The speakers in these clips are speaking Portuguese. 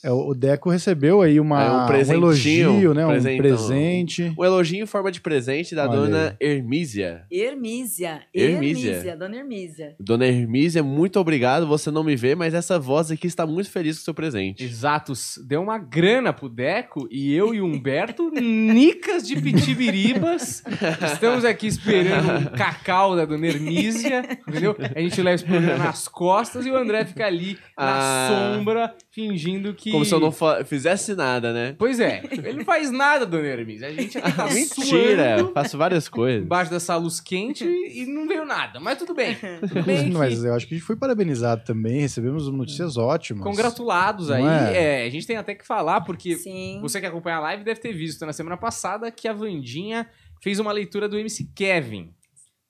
É, o Deco recebeu aí uma, é um, um, elogio, né? Presentão. Um presente. O elogio em forma de presente da dona Hermísia. Hermísia. Hermísia. Hermísia. Dona Hermísia. Dona Hermísia, muito obrigado. Você não me vê, mas essa voz aqui está muito feliz com o seu presente. Exatos. Deu uma grana pro Deco e eu e o Humberto, nicas de pitibiribas. Estamos aqui esperando um cacau da dona Hermísia, entendeu? A gente leva esse programa nas costas e o André fica ali na ah. sombra, fingindo que que. Como se eu não fizesse nada, né? Pois é, ele não faz nada, dona Hermes. A gente aqui tá Mentira, faço várias coisas. Embaixo dessa luz quente e não veio nada, mas tudo bem. Tudo bem mas eu acho que a gente foi parabenizado também, recebemos notícias ótimas. Congratulados aí. É? é? a gente tem até que falar, porque Sim. você que acompanha a live deve ter visto na semana passada que a Vandinha fez uma leitura do MC Kevin.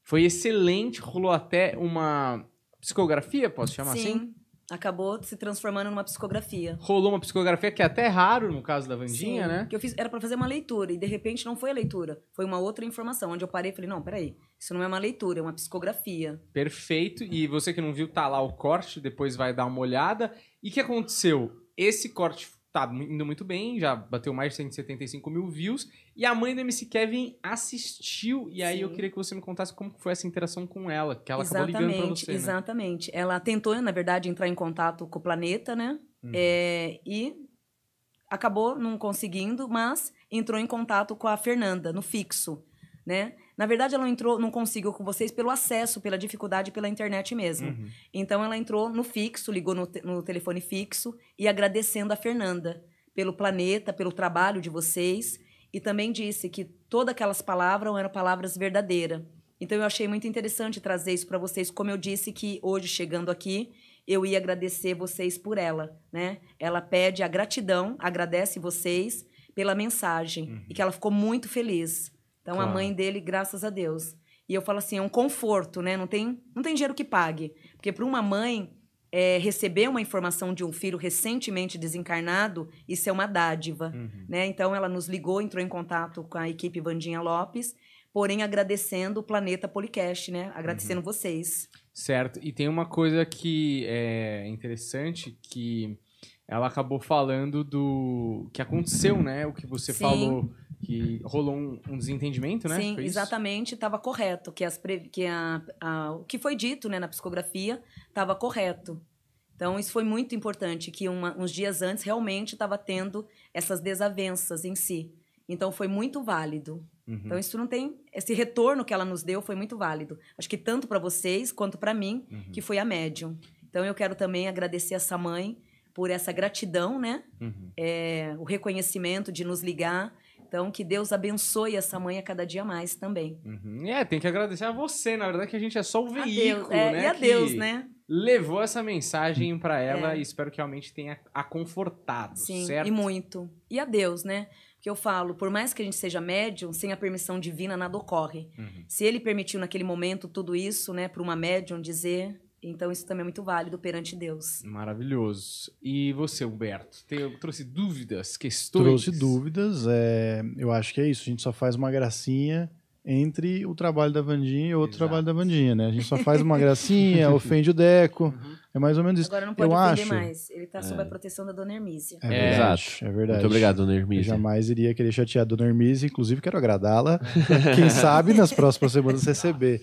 Foi excelente, rolou até uma psicografia, posso chamar Sim. assim? acabou se transformando numa psicografia. Rolou uma psicografia que é até raro no caso da Vandinha, Sim, né? Que eu fiz, era para fazer uma leitura e de repente não foi a leitura, foi uma outra informação, onde eu parei e falei: "Não, peraí, isso não é uma leitura, é uma psicografia". Perfeito. E você que não viu, tá lá o corte, depois vai dar uma olhada. E que aconteceu? Esse corte tá indo muito bem, já bateu mais de 175 mil views. E a mãe do MC Kevin assistiu, e aí Sim. eu queria que você me contasse como foi essa interação com ela, que ela exatamente, acabou ligando pra você. Né? Exatamente. Né? Ela tentou, na verdade, entrar em contato com o planeta, né? Uhum. É, e acabou não conseguindo, mas entrou em contato com a Fernanda, no fixo, né? Na verdade, ela não entrou, não conseguiu com vocês pelo acesso, pela dificuldade, pela internet mesmo. Uhum. Então, ela entrou no fixo, ligou no, te, no telefone fixo e agradecendo a Fernanda pelo planeta, pelo trabalho de vocês. E também disse que todas aquelas palavras eram palavras verdadeiras. Então, eu achei muito interessante trazer isso para vocês. Como eu disse que hoje, chegando aqui, eu ia agradecer vocês por ela, né? Ela pede a gratidão, agradece vocês pela mensagem uhum. e que ela ficou muito feliz. Então claro. a mãe dele, graças a Deus. E eu falo assim, é um conforto, né? Não tem, não tem dinheiro que pague. Porque para uma mãe é, receber uma informação de um filho recentemente desencarnado, isso é uma dádiva, uhum. né? Então ela nos ligou, entrou em contato com a equipe Vandinha Lopes, porém agradecendo o Planeta Policast, né? Agradecendo uhum. vocês. Certo. E tem uma coisa que é interessante que ela acabou falando do que aconteceu, né? O que você Sim. falou que rolou um, um, desentendimento, né? Sim, foi exatamente, estava correto, que, as que a, a, o que foi dito né, na psicografia estava correto. Então, isso foi muito importante, que uma, uns dias antes realmente estava tendo essas desavenças em si. Então, foi muito válido. Uhum. Então, isso não tem. Esse retorno que ela nos deu foi muito válido. Acho que tanto para vocês quanto para mim, uhum. que foi a médium. Então, eu quero também agradecer essa mãe por essa gratidão, né? Uhum. É, o reconhecimento de nos ligar então, que Deus abençoe essa mãe a cada dia mais também. Uhum. É, tem que agradecer a você, na verdade, que a gente é só o veículo, Deus, é, né? E a Deus, né? Levou essa mensagem para é. ela é. e espero que realmente tenha a confortado, Sim, certo? e muito. E a Deus, né? Porque eu falo, por mais que a gente seja médium, sem a permissão divina nada ocorre. Uhum. Se ele permitiu naquele momento tudo isso, né, para uma médium dizer, então isso também é muito válido perante Deus. Maravilhoso. E você, Humberto, trouxe dúvidas, questões? Trouxe dúvidas. É, eu acho que é isso. A gente só faz uma gracinha entre o trabalho da Vandinha e outro Exato. trabalho da Vandinha, né? A gente só faz uma gracinha, ofende o Deco. Uhum. É mais ou menos isso. Agora não pode eu ofender acho... mais. Ele está é. sob a é. proteção da Dona Hermísia. É, é. Exato, é verdade. Muito obrigado, Dona Hermísia. Eu jamais iria querer chatear a Dona Hermísia, inclusive quero agradá-la. Quem sabe nas próximas semanas receber.